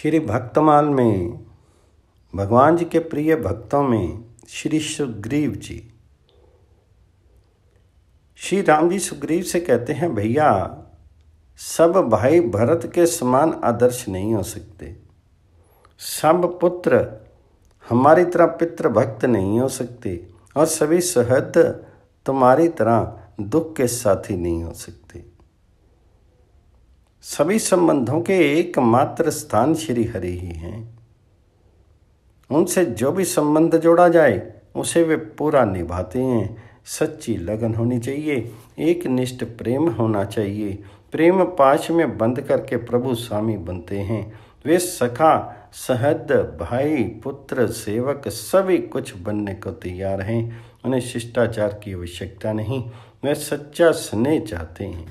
श्री भक्तमाल में भगवान जी के प्रिय भक्तों में श्री सुग्रीव जी श्री राम जी सुग्रीव से कहते हैं भैया सब भाई भरत के समान आदर्श नहीं हो सकते सब पुत्र हमारी तरह पितृ भक्त नहीं हो सकते और सभी सहद तुम्हारी तरह दुख के साथी नहीं हो सकते सभी संबंधों के एकमात्र स्थान श्री हरि ही हैं उनसे जो भी संबंध जोड़ा जाए उसे वे पूरा निभाते हैं सच्ची लगन होनी चाहिए एक निष्ठ प्रेम होना चाहिए प्रेम पाश में बंद करके प्रभु स्वामी बनते हैं वे सखा सहद भाई पुत्र सेवक सभी कुछ बनने को तैयार हैं उन्हें शिष्टाचार की आवश्यकता नहीं वे सच्चा स्नेह चाहते हैं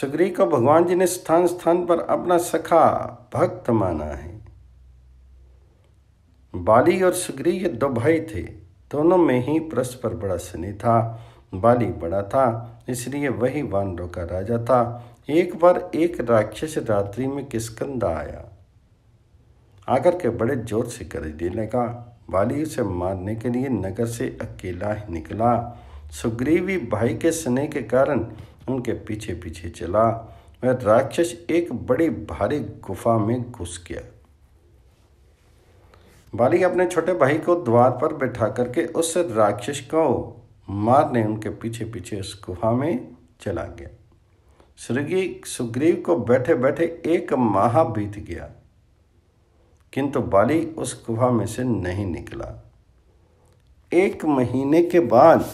सुग्री को भगवान जी ने स्थान स्थान पर अपना सखा भक्त माना है बाली और सुग्री ये दो भाई थे दोनों में ही परस्पर बड़ा स्नेह था बाली बड़ा था इसलिए वही वानरों का राजा था एक बार एक राक्षस रात्रि में किसकंदा आया आकर के बड़े जोर से कर देने लगा बाली उसे मारने के लिए नगर से अकेला ही निकला सुग्रीवी भाई के स्नेह के कारण उनके पीछे पीछे चला वह राक्षस एक बड़ी भारी गुफा में घुस गया बाली अपने छोटे भाई को द्वार पर बैठा करके उस राक्षस को मारने उनके पीछे पीछे उस गुफा में चला गया श्रृगी सुग्रीव को बैठे बैठे एक माह बीत गया किंतु बाली उस गुफा में से नहीं निकला एक महीने के बाद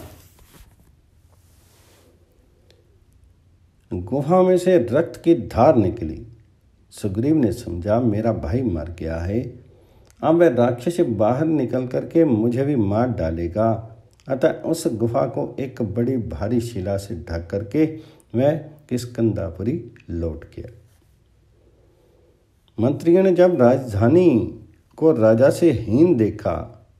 गुफा में से रक्त की धार निकली सुग्रीव ने समझा मेरा भाई मर गया है अब वह राक्षस बाहर निकल करके मुझे भी मार डालेगा अतः उस गुफा को एक बड़ी भारी शिला से ढक करके वह किसकंदापुरी लौट गया मंत्रियों ने जब राजधानी को राजा से हीन देखा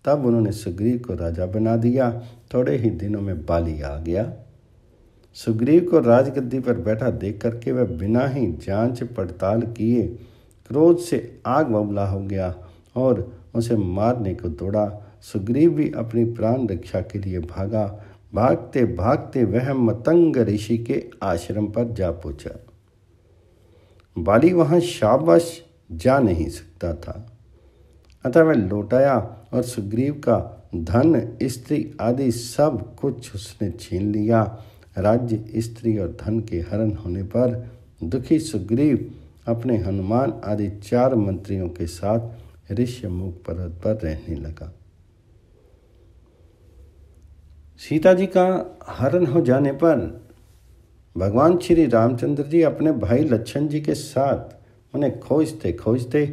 तब उन्होंने सुग्रीव को राजा बना दिया थोड़े ही दिनों में बाली आ गया सुग्रीव को राजगद्दी पर बैठा देख करके वह बिना ही जांच पड़ताल किए क्रोध से आग बबला हो गया और उसे मारने को दौड़ा सुग्रीव भी अपनी प्राण रक्षा के लिए भागा भागते भागते वह मतंग ऋषि के आश्रम पर जा पहुंचा बाली वहां शाबाश जा नहीं सकता था अतः वह लौटाया और सुग्रीव का धन स्त्री आदि सब कुछ उसने छीन लिया राज्य स्त्री और धन के हरण होने पर दुखी सुग्रीव अपने हनुमान आदि चार मंत्रियों के साथ ऋष्यमुख पर्वत पर रहने लगा सीता जी का हरण हो जाने पर भगवान श्री रामचंद्र जी अपने भाई लक्ष्मण जी के साथ उन्हें खोजते खोजते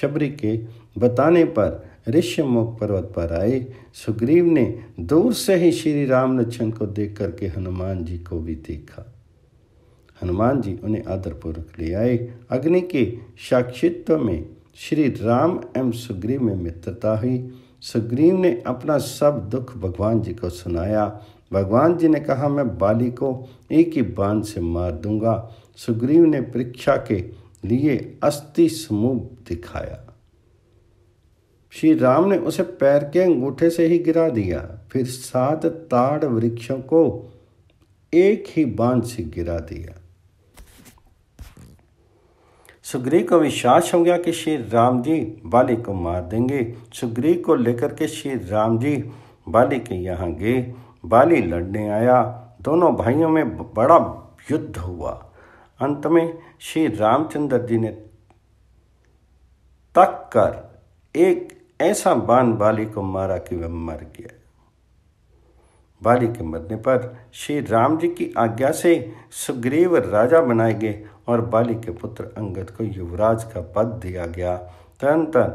शबरी के बताने पर ऋषिमुख पर्वत पर आए सुग्रीव ने दूर से ही श्री राम लक्ष्मण को देख करके हनुमान जी को भी देखा हनुमान जी उन्हें आदरपूर्वक ले आए अग्नि के साक्षित्व में श्री राम एवं सुग्रीव में मित्रता हुई सुग्रीव ने अपना सब दुख भगवान जी को सुनाया भगवान जी ने कहा मैं बाली को एक ही बाण से मार दूंगा सुग्रीव ने परीक्षा के लिए अस्थि समूह दिखाया श्री राम ने उसे पैर के अंगूठे से ही गिरा दिया फिर सात ताड़ वृक्षों को एक ही बांध से गिरा दिया सुग्रीव को विश्वास हो गया कि श्री राम जी बाली को मार देंगे सुग्रीव को लेकर के श्री राम जी बाली के यहाँ गए बाली लड़ने आया दोनों भाइयों में बड़ा युद्ध हुआ अंत में श्री रामचंद्र जी ने तक कर एक ऐसा बान बाली को मारा कि वह मर गया बाली के मरने पर श्री राम जी की आज्ञा से सुग्रीव राजा बनाए गए और बाली के पुत्र अंगद को युवराज का पद दिया गया तदनंतर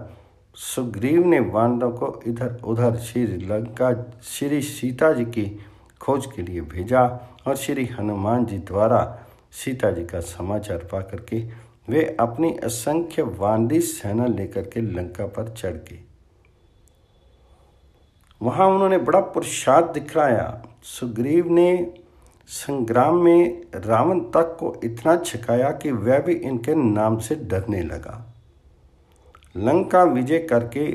सुग्रीव ने वानरों को इधर उधर लंका श्री सीता जी की खोज के लिए भेजा और श्री हनुमान जी द्वारा सीता जी का समाचार पा करके वे अपनी असंख्य वानरी सेना लेकर के लंका पर चढ़ गई वहाँ उन्होंने बड़ा पुरुषार्थ दिखलाया सुग्रीव ने संग्राम में रावण तक को इतना छकाया कि वह भी इनके नाम से डरने लगा लंका विजय करके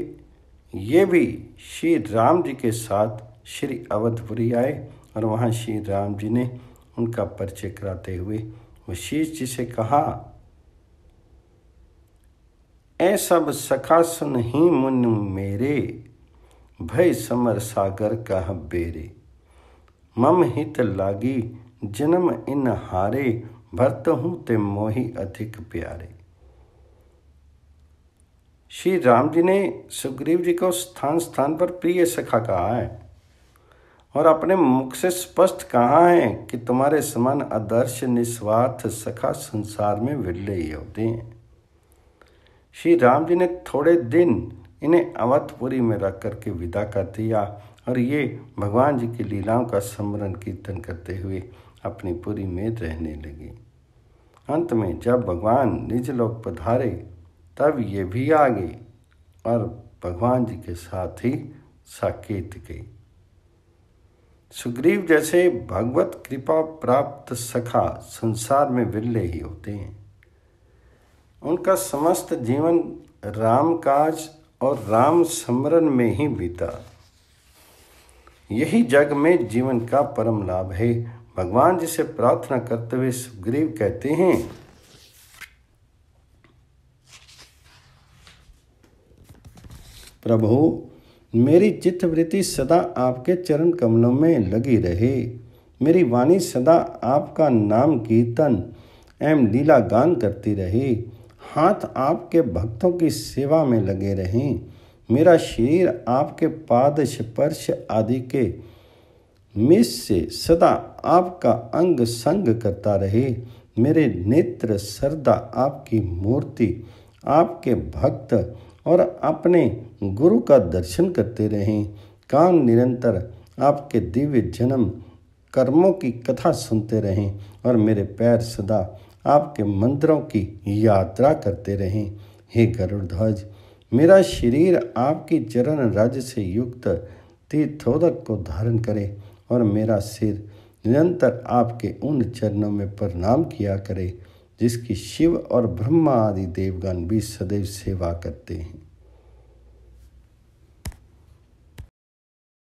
ये भी श्री राम जी के साथ श्री अवधपुरी आए और वहाँ श्री राम जी ने उनका परिचय कराते हुए वशीष जी से कहा ऐ सब सखा सुन ही मुन मेरे भय समर सागर कह बेरे मम हित लागी जन्म इन हारे भरत हूँ ते मोहि अधिक प्यारे श्री राम जी ने सुग्रीव जी को स्थान स्थान पर प्रिय सखा कहा है और अपने मुख से स्पष्ट कहा है कि तुम्हारे समान आदर्श निस्वार्थ सखा संसार में विरले ही होते हैं श्री राम जी ने थोड़े दिन इन्हें अवधपुरी में रख करके विदा कर दिया और ये भगवान जी की लीलाओं का स्मरण कीर्तन करते हुए अपनी पुरी में रहने लगे अंत में जब भगवान निज लोक पधारे तब ये भी आ गए और भगवान जी के साथ ही साकेत गई सुग्रीव जैसे भगवत कृपा प्राप्त सखा संसार में विरले ही होते हैं उनका समस्त जीवन राम काज और राम समरण में ही बीता यही जग में जीवन का परम लाभ है भगवान जी से प्रार्थना करते हुए सुग्रीव कहते हैं प्रभु मेरी चित्तवृत्ति सदा आपके चरण कमलों में लगी रहे मेरी वाणी सदा आपका नाम कीर्तन एवं लीला गान करती रही हाथ आपके भक्तों की सेवा में लगे रहें मेरा शरीर आपके पाद स्पर्श आदि के मिस से सदा आपका अंग संग करता रहे मेरे नेत्र सरदा आपकी मूर्ति आपके भक्त और अपने गुरु का दर्शन करते रहें कान निरंतर आपके दिव्य जन्म कर्मों की कथा सुनते रहें और मेरे पैर सदा आपके मंत्रों की यात्रा करते रहें हे गरुड़ध्वज मेरा शरीर आपकी चरण रज से युक्त तीर्थोदक को धारण करे और मेरा सिर निरंतर आपके उन चरणों में प्रणाम किया करे जिसकी शिव और ब्रह्मा आदि देवगण भी सदैव सेवा करते हैं